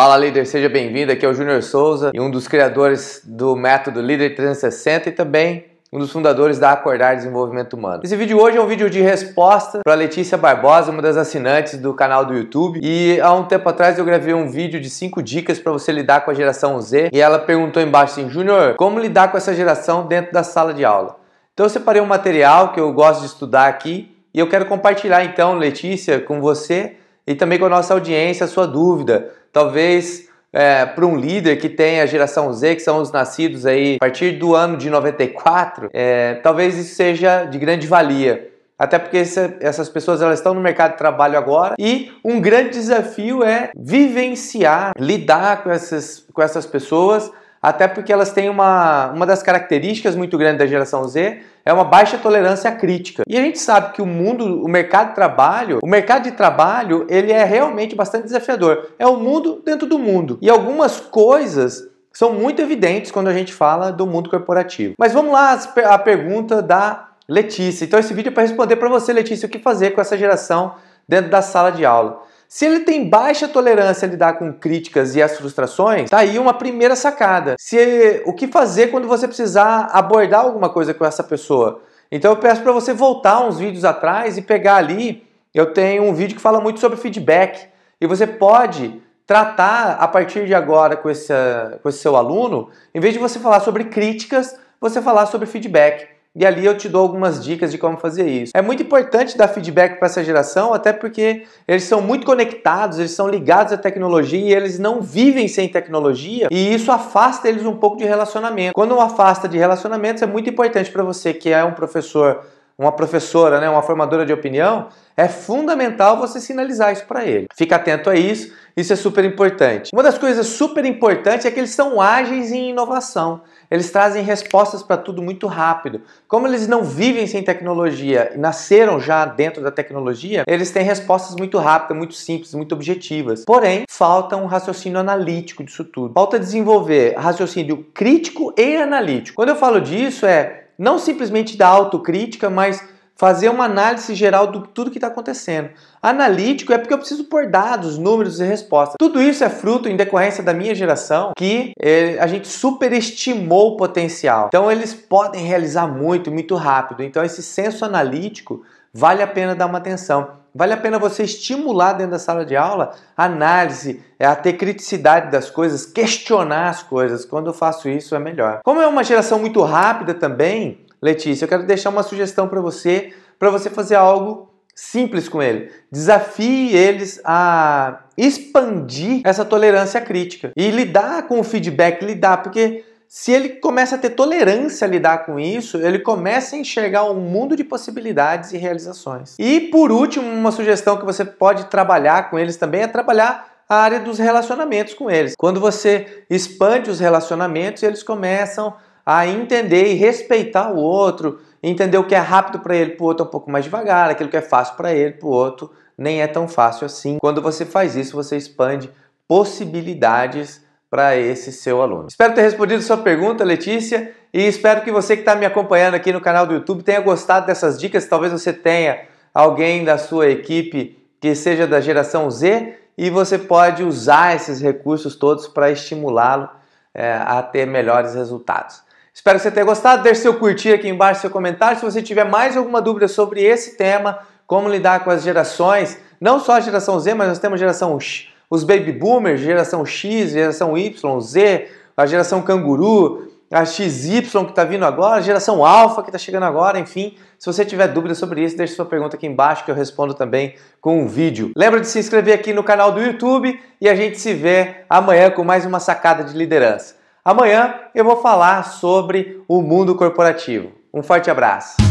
Fala líder, seja bem-vindo. Aqui é o Júnior Souza e um dos criadores do método Líder 360 e também um dos fundadores da Acordar Desenvolvimento Humano. Esse vídeo hoje é um vídeo de resposta para Letícia Barbosa, uma das assinantes do canal do YouTube. E há um tempo atrás eu gravei um vídeo de 5 dicas para você lidar com a geração Z. E ela perguntou embaixo assim: Júnior, como lidar com essa geração dentro da sala de aula? Então eu separei um material que eu gosto de estudar aqui e eu quero compartilhar então, Letícia, com você e também com a nossa audiência a sua dúvida talvez é, para um líder que tem a geração Z, que são os nascidos aí a partir do ano de 94, é, talvez isso seja de grande valia. Até porque essa, essas pessoas elas estão no mercado de trabalho agora e um grande desafio é vivenciar, lidar com essas, com essas pessoas até porque elas têm uma, uma das características muito grandes da geração Z é uma baixa tolerância à crítica. E a gente sabe que o mundo, o mercado de trabalho, o mercado de trabalho, ele é realmente bastante desafiador. É o mundo dentro do mundo. E algumas coisas são muito evidentes quando a gente fala do mundo corporativo. Mas vamos lá a pergunta da Letícia. Então esse vídeo é para responder para você, Letícia, o que fazer com essa geração dentro da sala de aula. Se ele tem baixa tolerância a lidar com críticas e as frustrações, tá aí uma primeira sacada. Se o que fazer quando você precisar abordar alguma coisa com essa pessoa? Então eu peço para você voltar uns vídeos atrás e pegar ali. Eu tenho um vídeo que fala muito sobre feedback e você pode tratar a partir de agora com esse, com esse seu aluno, em vez de você falar sobre críticas, você falar sobre feedback e ali eu te dou algumas dicas de como fazer isso. É muito importante dar feedback para essa geração, até porque eles são muito conectados, eles são ligados à tecnologia e eles não vivem sem tecnologia e isso afasta eles um pouco de relacionamento. Quando afasta de relacionamentos, é muito importante para você que é um professor uma professora, né, uma formadora de opinião, é fundamental você sinalizar isso para ele. Fica atento a isso, isso é super importante. Uma das coisas super importantes é que eles são ágeis em inovação. Eles trazem respostas para tudo muito rápido. Como eles não vivem sem tecnologia e nasceram já dentro da tecnologia, eles têm respostas muito rápidas, muito simples, muito objetivas. Porém, falta um raciocínio analítico disso tudo. Falta desenvolver raciocínio crítico e analítico. Quando eu falo disso, é não simplesmente da autocrítica, mas fazer uma análise geral de tudo que está acontecendo. Analítico é porque eu preciso pôr dados, números e respostas. Tudo isso é fruto em decorrência da minha geração que eh, a gente superestimou o potencial. Então eles podem realizar muito, muito rápido. Então esse senso analítico vale a pena dar uma atenção. Vale a pena você estimular dentro da sala de aula a análise, é, a ter criticidade das coisas, questionar as coisas. Quando eu faço isso é melhor. Como é uma geração muito rápida também, Letícia, eu quero deixar uma sugestão para você, para você fazer algo simples com ele. Desafie eles a expandir essa tolerância crítica e lidar com o feedback, lidar, porque se ele começa a ter tolerância a lidar com isso, ele começa a enxergar um mundo de possibilidades e realizações. E por último, uma sugestão que você pode trabalhar com eles também é trabalhar a área dos relacionamentos com eles. Quando você expande os relacionamentos, eles começam a entender e respeitar o outro, entender o que é rápido para ele, para o outro é um pouco mais devagar, aquilo que é fácil para ele, para o outro nem é tão fácil assim. Quando você faz isso, você expande possibilidades para esse seu aluno. Espero ter respondido sua pergunta, Letícia, e espero que você que está me acompanhando aqui no canal do YouTube tenha gostado dessas dicas. Talvez você tenha alguém da sua equipe que seja da geração Z e você pode usar esses recursos todos para estimulá-lo é, a ter melhores resultados. Espero que você tenha gostado. Deixe seu curtir aqui embaixo, seu comentário. Se você tiver mais alguma dúvida sobre esse tema, como lidar com as gerações, não só a geração Z, mas nós temos a geração X os baby boomers, geração X, geração Y, Z, a geração canguru, a XY que está vindo agora, a geração alfa que está chegando agora, enfim. Se você tiver dúvida sobre isso, deixe sua pergunta aqui embaixo que eu respondo também com um vídeo. Lembra de se inscrever aqui no canal do YouTube e a gente se vê amanhã com mais uma sacada de liderança. Amanhã eu vou falar sobre o mundo corporativo. Um forte abraço!